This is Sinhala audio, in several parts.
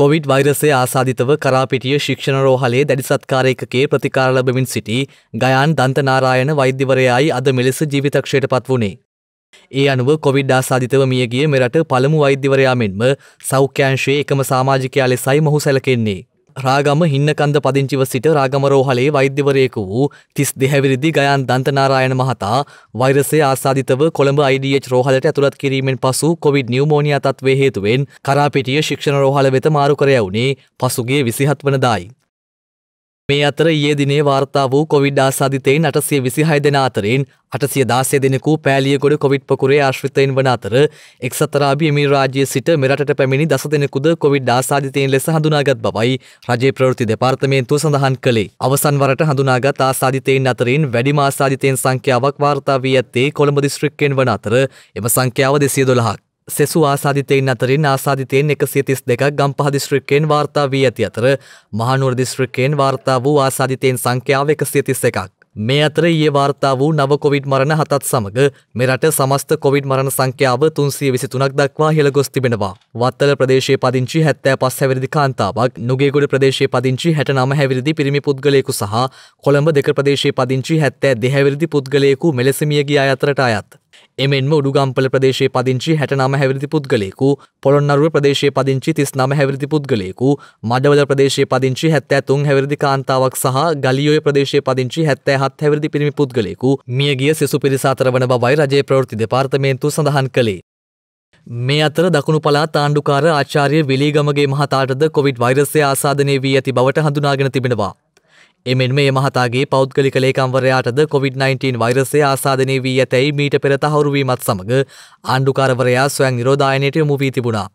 කොවිඩ් වෛරසේ ආසාධිතව කරාපිටිය ශික්ෂණ රෝහලේ දැඩි සත්කාරයකගේ ප්‍රතිකාරලබමින් සිටි ගයන් දන්තනාරායන වෛද්‍යවරයායි අද මෙලෙස ජීවිතක්ෂයට පත් වුණේ. ඒ අනුව කොවිඩ් ආසාධිතව මියගිය මෙරට පළමු වෛද්‍යවරයා මෙන්ම සෞඛ්‍යංශයේ එකම සාමාජිකයා ලෙසයි මොහු සැලකෙන්නේ. රාගම හින්නකන්ද පදිංචිව සිට රාගමරෝහලේ වෛද්‍යවරයෙකු වූ තිස් දෙහැවිරිදි ගයන් දන්තනාරායන මහතා වෛරසය ආසාධිතව කොළඹ IDH රෝහලට ඇතුළත් කිරීමෙන් පසු කොවිඩ් නියුමෝනියා තත්ත්වය හේතුවෙන් කරාපිටිය ශික්ෂණ රෝහල වෙත මාරු කර යවුනේ පසුගිය 27 වනදායි. මේ අතර ඒ දිනේ වාර්තා වූ කොවිඩ් ආසාධිතයින් අටසිය විසිහය දෙෙන අතරෙන් අටසිය දාසය දෙනෙකු පෑලියකොඩ කොවිඩ් පකුරේ ආශ්විතයෙන් වන අතර එක්සතරාබි එමි රාජ්‍ය සිට මෙරට පැමිණි දස දෙනෙකුද කොවිඩ් ආසාධිතයෙන් ලෙස හඳුනාගත් බවයි රජේ ප්‍රවෘති දෙපාර්තමේන්තුව සඳහන් කළේ අවසන් වරට හඳුනාගත් ආසාධිතයෙන් අතරින් වැඩිම ආසාධිතයෙන් සංඛ්‍යාවක් වාර්තා වී ඇත්තේ කොළඹ දිස්ත්‍රික්කෙන් වන අතර එම සංඛ්‍යාව දෙසිය දොළහක් සෙසු ආසාධිතයෙන් අතරින් ආසාධිතයෙන් එකසිය තිස් දෙක ගම්පහ දිස්ත්‍රික්කයෙන් වාර්තා වී ඇති අතර මහනුවර දිස්ත්‍රික්කයෙන් වාර්තා වූ ආසාධිතයෙන් සංඛ්‍යාව එකසිය තිස් එකක්. මේ අතර ඊයේ වාර්තා වූ නව කොවිඩ් මරණ හතත් සමග මෙරට සමස්ත කොවිඩ් මරණ සංඛ්‍යාව තුන්සිය විසි තුනක් දක්වා හෙළ ගොස් තිබෙනවා. වත්තල ප්‍රදේශයේ පදිංචි හැත්තෑ පස් හැවිරිදි කාන්තාවක් නුගේගොඩ ප්‍රදේශයේ පදිංචි හැට නම හැවිරිදි පිරිමි පුද්ගලයෙකු සහ කොළඹ දෙක ප්‍රදේශයේ පදිංචි හැත්තෑ දෙහැවිරිදි පුද්ගලයෙකු මෙලෙසමියගිය අතරට අයත්. එමෙන්ම උඩුගම්පල ප්‍රදේශයේ පදිංචි හැට නම හැවිරිදි පුද්ගලයෙකු පොළොන්නරුව ප්‍රදේශයේ පදිංචි තිස් නම හැවිරිදි පුද්ගලයෙකු මඩවල ප්‍රදේශයේ පදිංචි හැත්තෑ තුන් හැවිරිදි කාන්තාවක් සහ ගලියෝය ප්‍රදේශයේ පදිංචි හැත්තෑ හත් හැවිරිදි පිරිමි පුද්ගලයෙකු මියගිය සිසු පිරිස අතර වන බවයි රජයේ ප්‍රවෘත්ති දෙපාර්තමේන්තුව සඳහන් කළේ. මේ අතර දකුණු පළාත් ආණ්ඩුකාර ආචාර්ය විලීගමගේ මහතාටද කොවිඩ් වෛරසය ආසාදනය වී ඇති බවට හඳුනාගෙන තිබෙනවා. එමෙන්ම ඒ මහතාගේ පෞද්ගලික ලේකම්වරයාටද කොවිD-19 වෛරසය ආසාදනය වී ඇතැයි මීට පෙර තහවුරුවීමත් සමඟ ආණ්ඩුකාරවරයා ස්වයන් නිරෝධායනයට යොමු වී තිබුණා.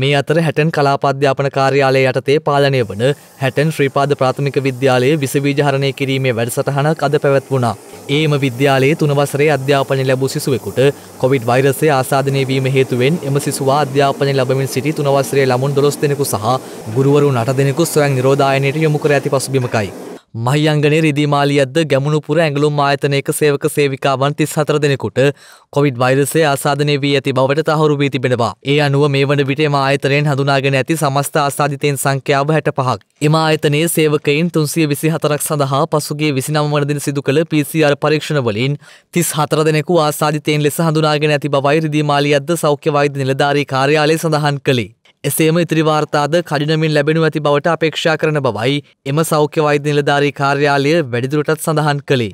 මේ අතර හැටන් කලාපද්‍යාපන කාර්යාලය යටතේ පාලනය වන හැටන් ශ්‍රීපාද ප්‍රාථමික විද්‍යාලයේ විසවීජහරණය කිරීමේ වැඩසටහනක් අද පැවැත්වුණා. ඒම විද්‍යාලයේ තුනවසරේ අධ්‍යාපනය ලැබූ සිසුවෙකුට කොවිඩ් වෛරසේ ආසාධනය වීම හේතුවෙන් එම සිසුවා අධ්‍යාපනය ලැබමින් සිටි තුනවසරේ ළමුන් දොස් දෙනෙකු සහ ගුරුවරු නට දෙනෙකු ස්වයන් නිරෝධායනයට යොමු කර ඇති පසුබිමකයි. මහියංගනේ රිදිමාලියද්ද ගැමුණුපුර ඇඟලුම් ආයතනයක සේවක සේවිකාවන් තිස් හතර දෙනෙකුට කොවිඩ් වෛරසය ආසාධනය වී ඇති බවට තහවුරු වී තිබෙනවා. ඒ අනුව මේ වන විට එම ආයතනයෙන් හඳුනාගෙන ඇති සමස්ත ආසාධිතයන් සංඛ්‍යාව හැට පහක්. එම ආයතනයේ සේවකයින් තුන්සිය විසි හතරක් සඳහා පසුගේ විසිනම වන දින සිදු කළ PCR පරීක්ෂණ වලින් තිස් හතර දෙනෙකු ආසාධිතයෙන් ලෙස හඳුනාගෙන ඇති බවයි රිදිමාලියද්ද සෞඛ්‍ය වෛද්‍ය නිලධාරී කාර්යාලය සඳහන් කළේ. එසේම ඉතිරි වාර්තාද කඩිනමින් ලැබෙනු ඇති බවට අපේක්ෂා කරන බවයි එම සෞඛ්‍ය වෛද්‍ය නිලධාරී කාර්යාලය වැඩිදුරටත් සඳහන් කළේ.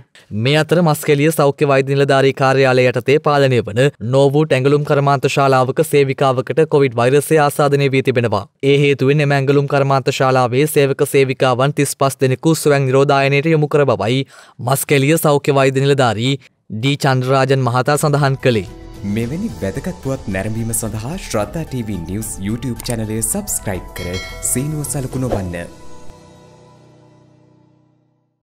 මේ අතර මස්කෙලිය සෞඛ්‍ය වෛද්‍ය නිලධාරී කාර්යාලය යටතේ පාලනය වන නෝවූට් ඇඟලුම් කර්මාන්ත ශාලාවක සේවිකාවකට කොවිඩ් වෛරසය ආසාදනය වී තිබෙනවා. ඒ හේතුවෙන් එම ඇඟලුම් කර්මාන්ත ශාලාවේ සේවක සේවිකාවන් 35 දෙනෙකු ස්වයං නිරෝධායනයට යොමු කර බවයි මස්කෙලිය සෞඛ්‍ය වෛද්‍ය නිලධාරී ඩී චන්ද්‍රරාජන් මහතා සඳහන් කළේ. මෙවැනි වැදගත්තුවත් නැරඹීම සඳහා ශ්‍රද්ධා TV නිවස් YouTube චැනලය සබස්ක්‍රයිබ් කර සීනුව සලකු නොබන්න.